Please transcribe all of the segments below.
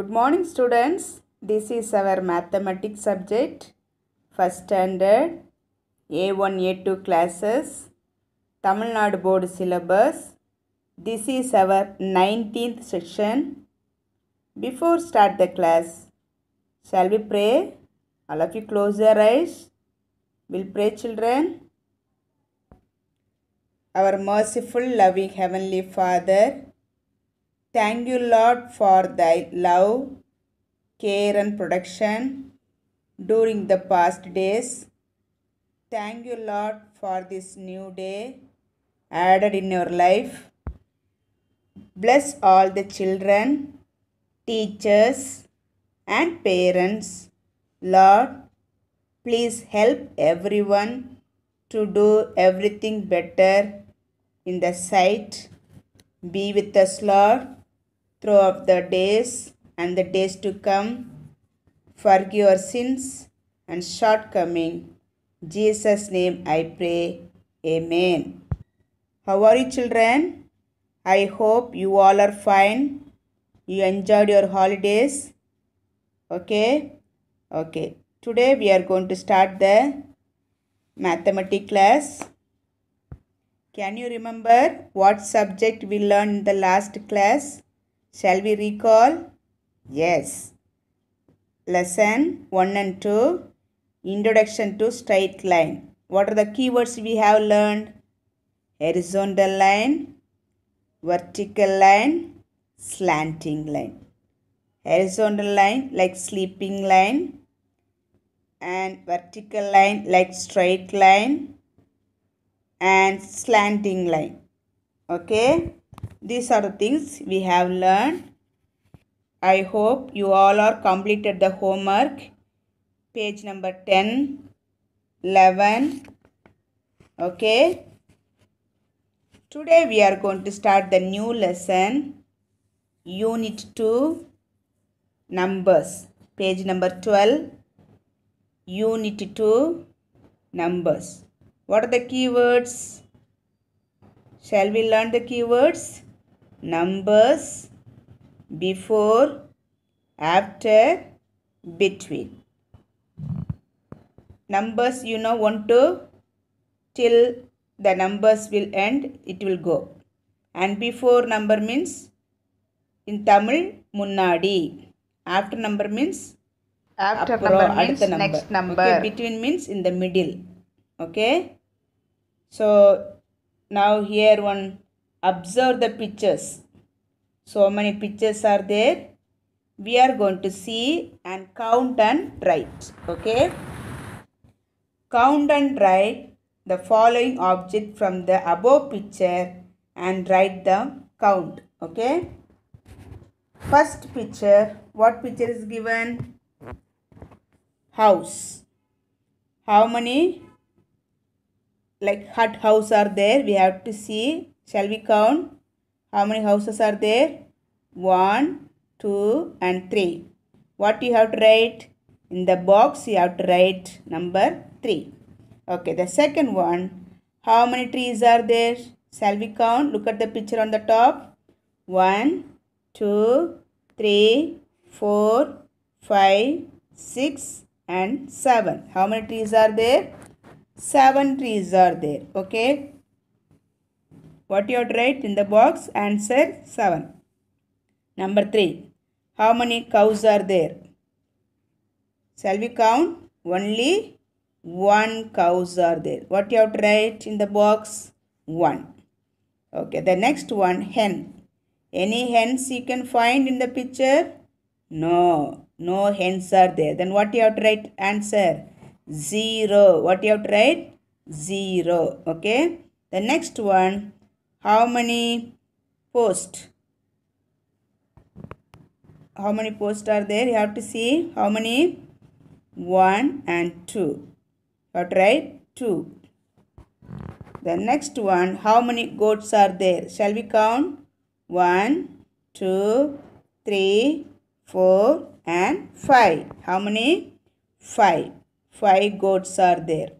Good morning students. This is our mathematics subject. First standard A1 A2 classes. Tamil Nadu board syllabus. This is our 19th session. Before start the class, shall we pray? All of you close your eyes. We'll pray children. Our merciful loving Heavenly Father, Thank you, Lord, for thy love, care, and protection during the past days. Thank you, Lord, for this new day added in your life. Bless all the children, teachers, and parents. Lord, please help everyone to do everything better in the sight. Be with us, Lord throughout the days and the days to come. Forgive your sins and shortcoming. Jesus' name I pray. Amen. How are you children? I hope you all are fine. You enjoyed your holidays. Okay? Okay. Today we are going to start the mathematics class. Can you remember what subject we learned in the last class? Shall we recall? Yes. Lesson 1 and 2 Introduction to straight line. What are the keywords we have learned? Horizontal line, vertical line, slanting line. Horizontal line like sleeping line and vertical line like straight line and slanting line. Okay. These are the things we have learned. I hope you all are completed the homework. Page number 10, 11. Okay. Today we are going to start the new lesson. Unit 2. Numbers. Page number 12. Unit 2. Numbers. What are the keywords? Shall we learn the keywords? numbers before, after, between. Numbers you know want to till the numbers will end it will go. And before number means in Tamil Munnadi. After number means after number means number. next number. Okay, between means in the middle. Okay. So now here one observe the pictures. So many pictures are there. We are going to see and count and write. Okay. Count and write the following object from the above picture and write the count. Okay. First picture. What picture is given? House. How many like hut house are there? We have to see Shall we count? How many houses are there? 1, 2 and 3. What you have to write? In the box you have to write number 3. Okay, the second one. How many trees are there? Shall we count? Look at the picture on the top. 1, 2, 3, 4, 5, 6 and 7. How many trees are there? 7 trees are there. Okay. What you have write in the box? Answer 7. Number 3. How many cows are there? Shall we count? Only 1 cows are there. What you have to write in the box? 1. Okay, the next one, hen. Any hens you can find in the picture? No, no hens are there. Then what you have to write? Answer 0. What you have to write? 0. Okay, the next one, how many posts how many posts are there you have to see how many 1 and 2 you right? 2 the next one how many goats are there shall we count 1 2 3 4 and 5 how many 5 5 goats are there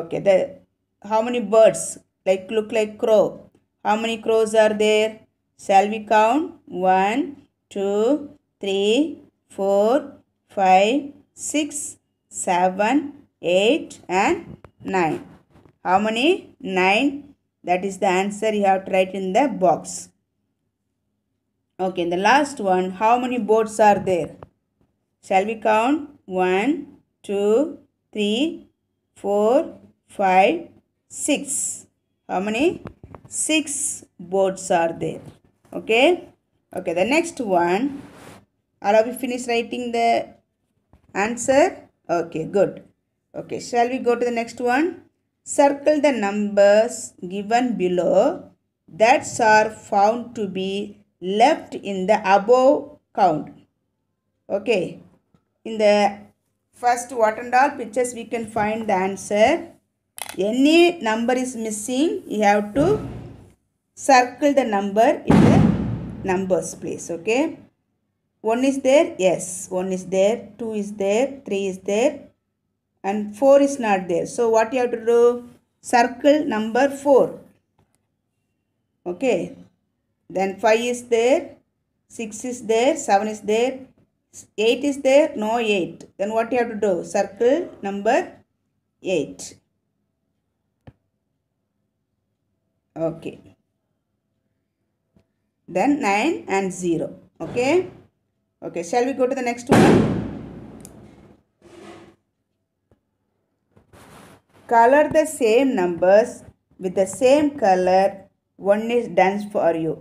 okay the how many birds like look like crow how many crows are there? Shall we count? One, two, three, four, five, six, seven, eight, and 9. How many? 9. That is the answer you have to write in the box. Okay, the last one. How many boats are there? Shall we count? One, two, three, four, five, six. How many? six boards are there okay okay the next one are we finished writing the answer okay good okay shall we go to the next one circle the numbers given below that are found to be left in the above count okay in the first what and all pictures we can find the answer any number is missing you have to circle the number in the numbers place okay 1 is there yes 1 is there 2 is there 3 is there and 4 is not there so what you have to do circle number 4 okay then 5 is there 6 is there 7 is there 8 is there no 8 then what you have to do circle number 8 okay then 9 and 0 okay okay shall we go to the next one color the same numbers with the same color one is done for you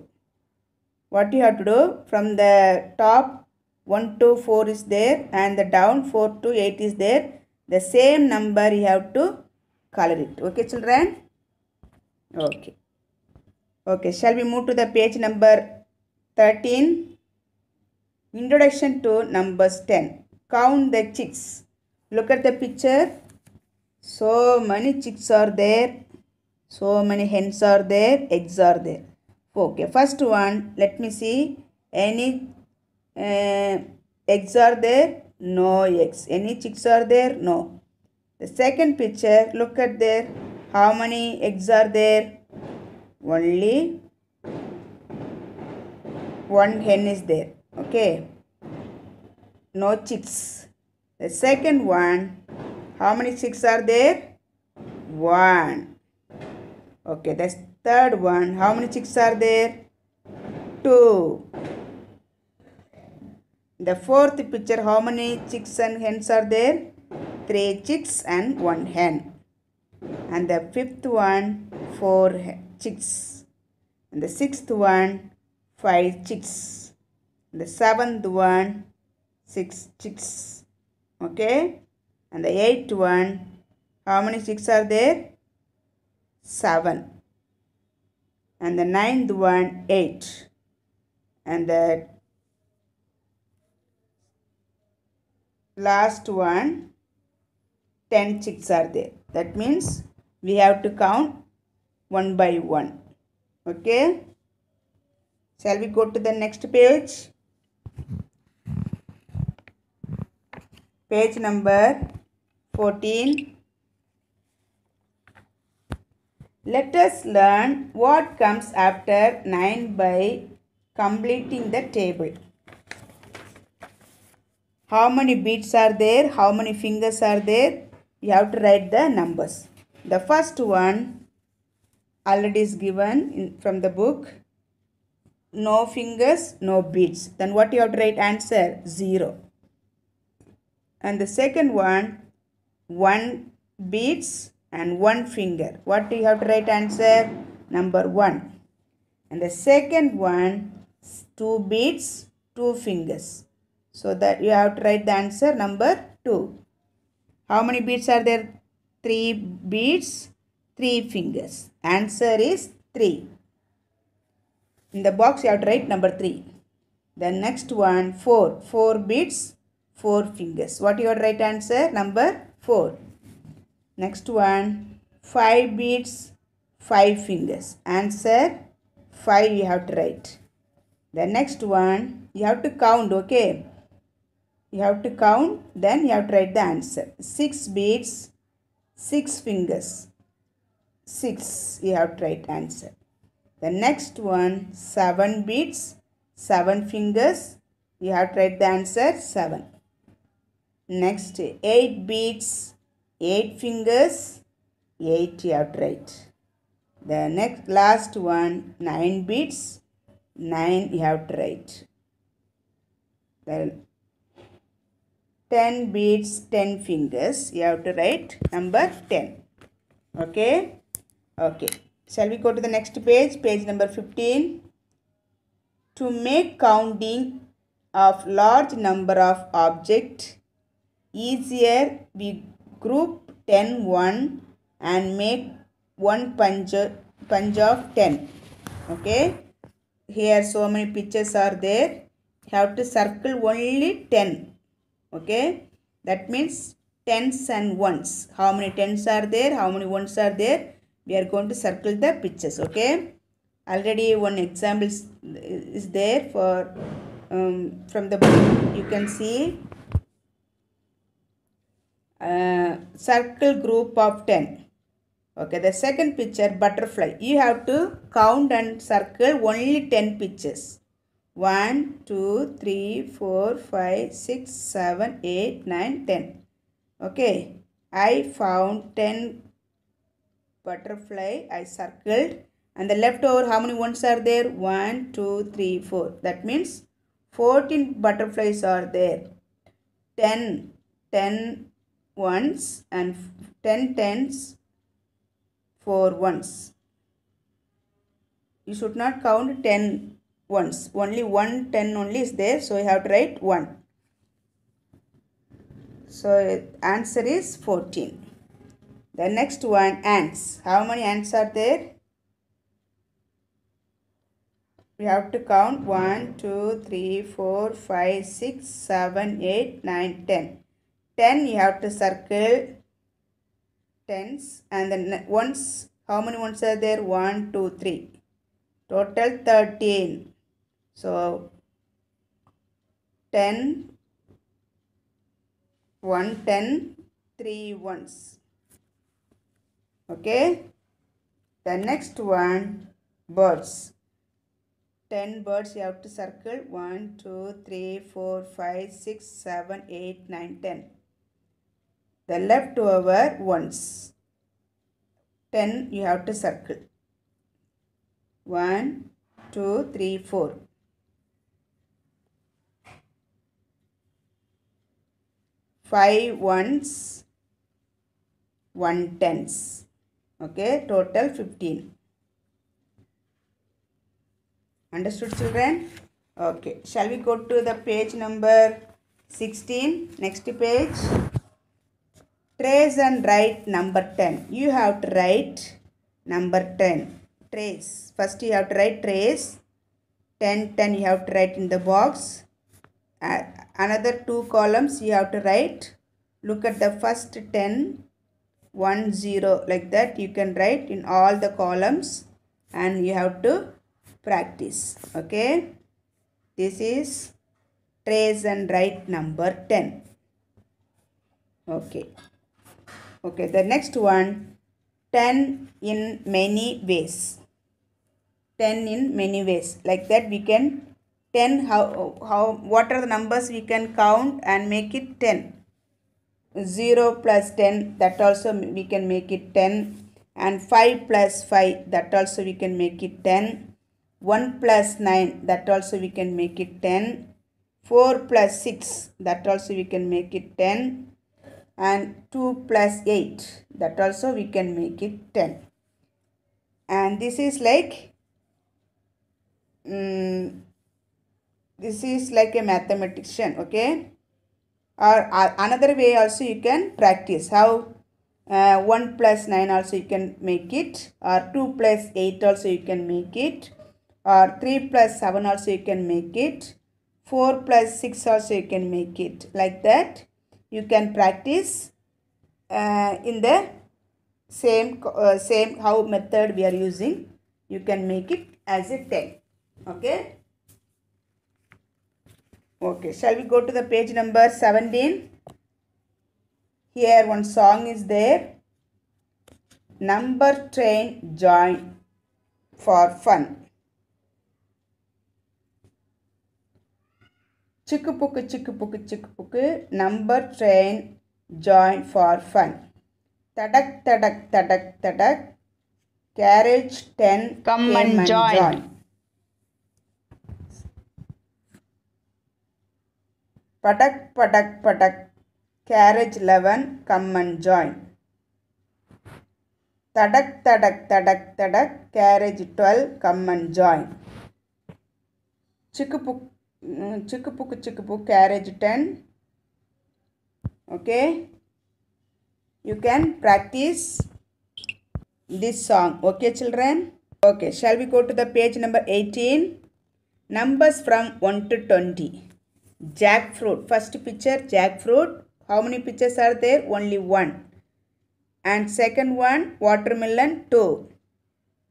what you have to do from the top 1 to 4 is there and the down 4 to 8 is there the same number you have to color it okay children okay Okay, shall we move to the page number 13? Introduction to numbers 10. Count the chicks. Look at the picture. So many chicks are there. So many hens are there. Eggs are there. Okay, first one, let me see. Any uh, eggs are there? No eggs. Any chicks are there? No. The second picture, look at there. How many eggs are there? only one hen is there okay no chicks the second one how many chicks are there one okay that's third one how many chicks are there two the fourth picture how many chicks and hens are there three chicks and one hen and the fifth one four hen chicks. And the sixth one, five chicks. And the seventh one, six chicks. Okay. And the eighth one, how many chicks are there? Seven. And the ninth one, eight. And the last one, ten chicks are there. That means we have to count one by one okay shall we go to the next page page number 14 let us learn what comes after 9 by completing the table how many beats are there how many fingers are there you have to write the numbers the first one already is given in, from the book. No fingers, no beads. Then what you have to write answer? 0. And the second one, 1 beads and 1 finger. What do you have to write answer? Number 1. And the second one, 2 beads, 2 fingers. So that you have to write the answer number 2. How many beads are there? 3 beads, 3 fingers. Answer is 3. In the box you have to write number 3. The next one 4. 4 beats, 4 fingers. What your right answer? Number 4. Next one 5 beats, 5 fingers. Answer 5 you have to write. The next one you have to count okay. You have to count then you have to write the answer. 6 beats, 6 fingers 6 you have to write answer. The next one 7 beats, 7 fingers you have to write the answer 7. Next 8 beats, 8 fingers, 8 you have to write. The next last one 9 beats, 9 you have to write. The 10 beats, 10 fingers you have to write number 10. Okay okay shall we go to the next page page number 15 to make counting of large number of objects easier we group 10 1 and make one punch punch of 10 okay here so many pictures are there you have to circle only 10 okay that means tens and ones how many tens are there how many ones are there we are going to circle the pictures okay already one example is there for um, from the book you can see uh, circle group of 10 okay the second picture butterfly you have to count and circle only 10 pictures 1 2 3 4 5 6 7 8 9 10 okay i found 10 butterfly I circled and the leftover how many ones are there 1 2 3 4 that means 14 butterflies are there 10 10 ones and 10 tens 4 ones you should not count 10 ones only 1 10 only is there so you have to write 1 so answer is 14 the next one, ants. How many ants are there? We have to count 1, 2, 3, 4, 5, 6, 7, 8, 9, 10. 10 you have to circle tens and then ones. How many ones are there? 1, 2, 3. Total 13. So 10, 1, 10, 3 ones okay the next one birds 10 birds you have to circle 1 2 3 4 5 6 7 8 9 10 the leftover ones 10 you have to circle 1 2 3 4 5 ones 1 tens Okay, total 15. Understood children? Okay, shall we go to the page number 16? Next page. Trace and write number 10. You have to write number 10. Trace. First you have to write trace. 10, 10 you have to write in the box. Uh, another two columns you have to write. Look at the first 10 1 0 like that you can write in all the columns and you have to practice okay this is trace and write number 10 okay okay the next one 10 in many ways 10 in many ways like that we can 10 how how what are the numbers we can count and make it 10 0 plus 10 that also we can make it 10 and 5 plus 5 that also we can make it 10 1 plus 9 that also we can make it 10 4 plus 6 that also we can make it 10 and 2 plus 8 that also we can make it 10 and this is like um, this is like a mathematician okay or uh, another way also you can practice how uh, 1 plus 9 also you can make it or 2 plus 8 also you can make it or 3 plus 7 also you can make it 4 plus 6 also you can make it like that you can practice uh, in the same uh, same how method we are using you can make it as a 10 okay Okay, shall we go to the page number 17? Here one song is there. Number train join for fun. Chicka puka chicka Number train join for fun. Tadak tadak tadak tadak. Carriage 10. Come, come and join. join. Patak, patak, patak. Carriage 11, come and join. Tadak, tadak, tadak, tadak. Carriage 12, come and join. Chickapuk, chickapuk, chickapuk. Carriage 10. Okay. You can practice this song. Okay, children? Okay, shall we go to the page number 18? Numbers from 1 to 20 jackfruit. First picture jackfruit. How many pictures are there? Only one. And second one watermelon 2.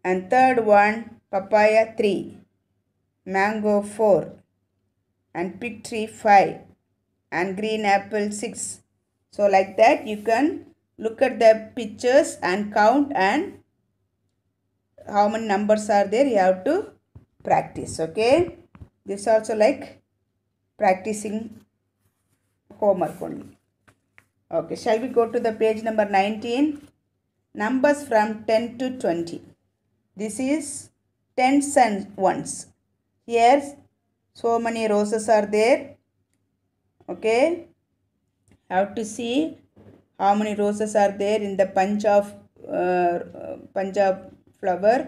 And third one papaya 3. Mango 4. And fig tree 5. And green apple 6. So like that you can look at the pictures and count and how many numbers are there you have to practice okay this also like practicing homework only. Okay, shall we go to the page number 19? Numbers from 10 to 20. This is tens and ones. Here, so many roses are there. Okay. Have to see how many roses are there in the bunch of uh, of flower.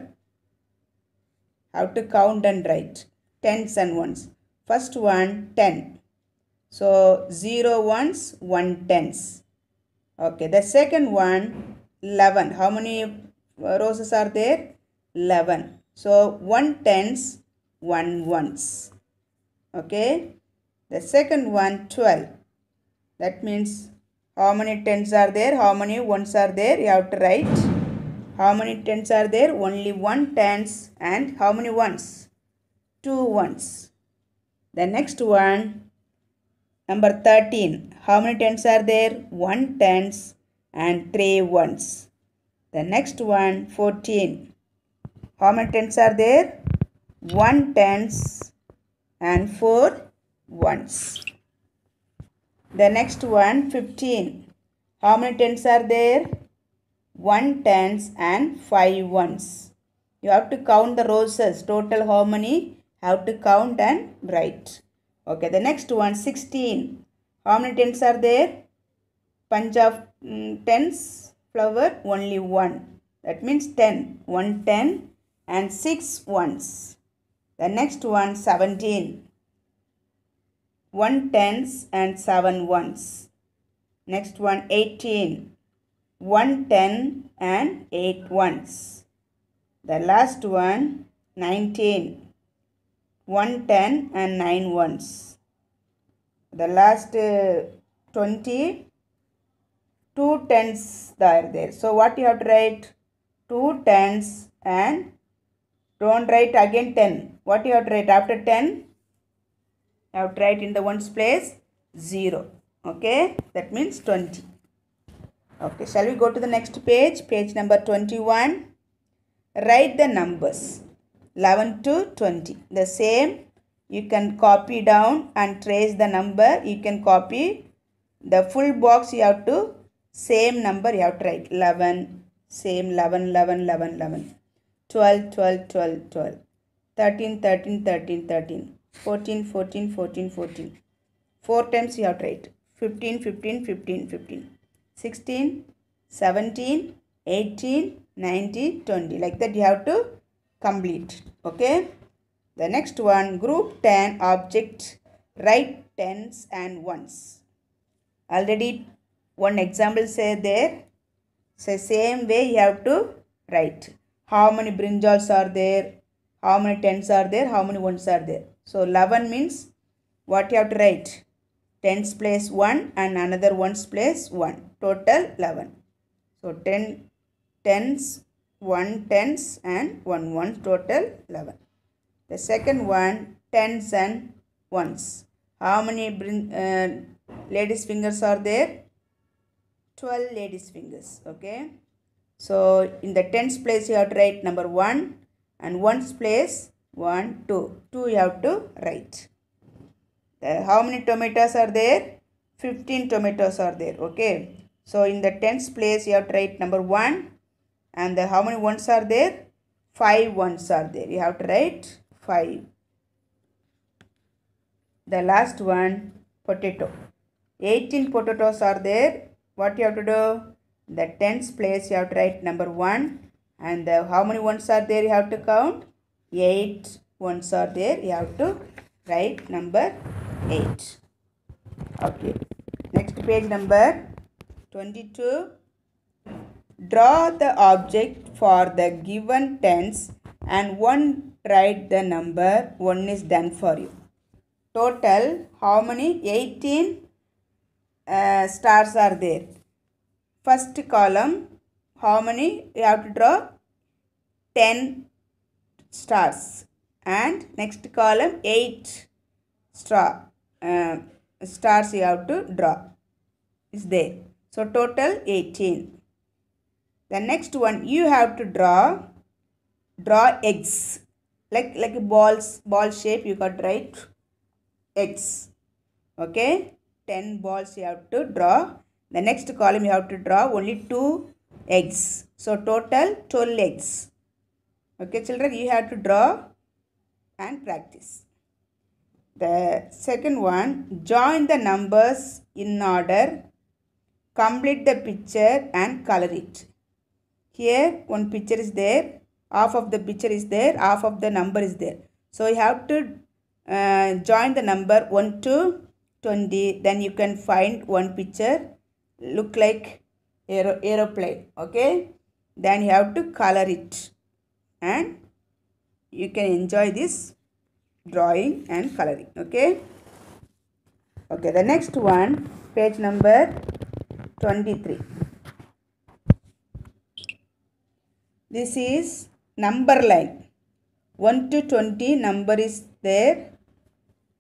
How to count and write. Tens and ones. First one 10. So 0 ones, 1 tens. Okay, the second one 11. How many uh, roses are there? 11. So 1 tens, 1 ones. Okay, the second one 12. That means how many tens are there? How many ones are there? You have to write. How many tens are there? Only one tens and how many ones? Two ones. The next one, number 13. How many tens are there? 1 tens and 3 ones. The next one, 14. How many tens are there? 1 tens and 4 ones. The next one, 15. How many tens are there? 1 tens and 5 ones. You have to count the roses. Total how many? have to count and write. Okay, the next one, 16. How many tens are there? Punch of mm, tens, flower, only one. That means 10. 1 10 and 6 ones. The next one, 17. 1 tens and 7 ones. Next one, 18. 1 10 and 8 ones. The last one, 19. 110 and 9 ones. The last uh, 20, 2 tens are there. So what you have to write? 2 tens and don't write again 10. What you have to write after 10? I have to write in the ones place 0. Okay, that means 20. Okay, shall we go to the next page? Page number 21. Write the numbers. 11 to 20. The same you can copy down and trace the number. You can copy the full box you have to same number you have to write 11 same 11 11 11 11 12 12 12 12 13 13 13 13 14 14 14 14 four times you have to write 15 15 15 15 16 17 18 19 20 like that you have to complete. Okay. The next one group 10 objects write tens and ones. Already one example say there. So same way you have to write. How many brinjals are there? How many tens are there? How many ones are there? So 11 means what you have to write? Tens place 1 and another ones place 1. Total 11. So 10 tens 1 tens and 1 ones total 11. The second one tens and ones. How many bring, uh, ladies fingers are there? 12 ladies fingers okay. So in the tens place you have to write number 1 and ones place 1, 2. 2 you have to write. The, uh, how many tomatoes are there? 15 tomatoes are there okay. So in the tens place you have to write number 1 and the, how many ones are there? 5 ones are there. You have to write 5. The last one, potato. 18 potatoes are there. What you have to do? The tens place you have to write number 1. And the, how many ones are there you have to count? 8 ones are there. You have to write number 8. Okay. Next page number 22. Draw the object for the given tense and one write the number, one is done for you. Total, how many? 18 uh, stars are there. First column, how many? You have to draw 10 stars. And next column, 8 star, uh, stars you have to draw. Is there. So, total 18. The next one, you have to draw, draw eggs. Like, like balls, ball shape you got right. Eggs. Okay. 10 balls you have to draw. The next column you have to draw only 2 eggs. So, total 12 eggs. Okay children, you have to draw and practice. The second one, join the numbers in order, complete the picture and color it here one picture is there half of the picture is there half of the number is there so you have to uh, join the number 1 to 20 then you can find one picture look like aer aeroplane okay then you have to color it and you can enjoy this drawing and coloring okay okay the next one page number 23 This is number line. 1 to 20 number is there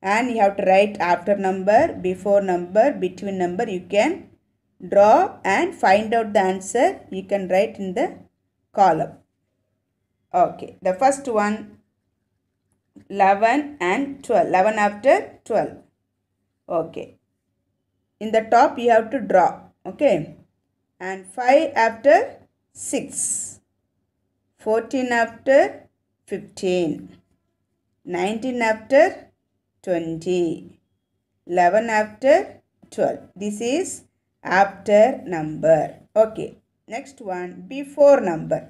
and you have to write after number, before number, between number. You can draw and find out the answer. You can write in the column. Okay, the first one 11 and 12. 11 after 12. Okay. In the top you have to draw. Okay. And 5 after 6. 14 after 15, 19 after 20, 11 after 12. This is after number. Okay. Next one, before number.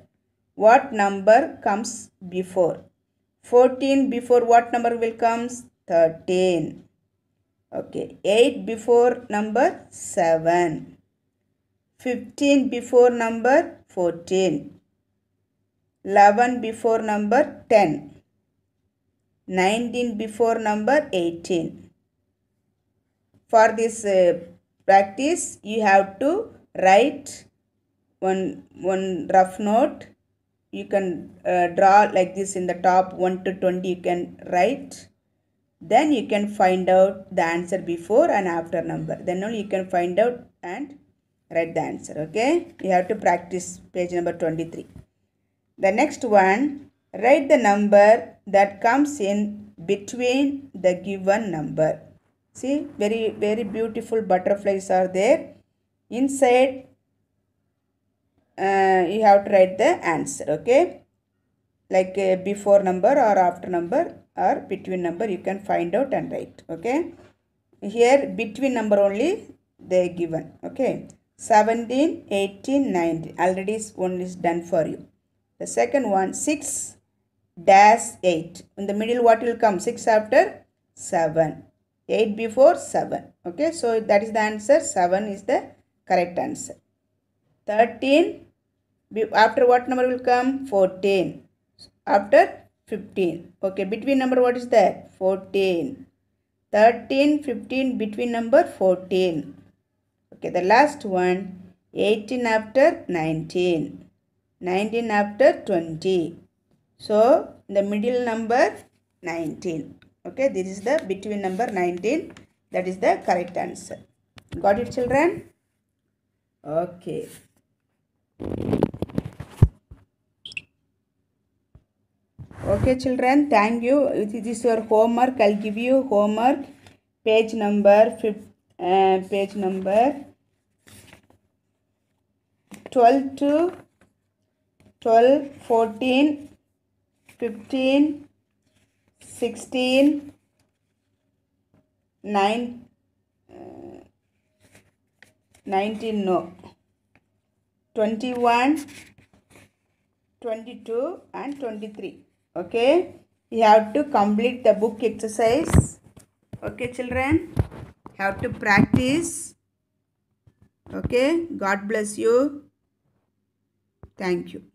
What number comes before? 14 before what number will comes? 13. Okay. 8 before number 7. 15 before number 14. 11 before number 10, 19 before number 18. For this uh, practice, you have to write one, one rough note. You can uh, draw like this in the top 1 to 20 you can write. Then you can find out the answer before and after number. Then only you can find out and write the answer. Okay. You have to practice page number 23. The next one, write the number that comes in between the given number. See, very, very beautiful butterflies are there. Inside, uh, you have to write the answer, okay? Like uh, before number or after number or between number, you can find out and write, okay? Here, between number only, they given, okay? 17, 18, 19. Already one is done for you. The second one 6 dash 8. In the middle what will come? 6 after 7. 8 before 7. Okay. So that is the answer. 7 is the correct answer. 13 after what number will come? 14. After 15. Okay. Between number what is that? 14. 13, 15 between number 14. Okay. The last one 18 after 19. 19 after 20. So, the middle number 19. Okay, this is the between number 19. That is the correct answer. Got it children? Okay. Okay children, thank you. This is your homework. I'll give you homework. Page number, uh, page number 12 to 12, 14, 15, 16, 9, uh, 19, no, 21, 22 and 23. Okay, you have to complete the book exercise. Okay, children, you have to practice. Okay, God bless you. Thank you.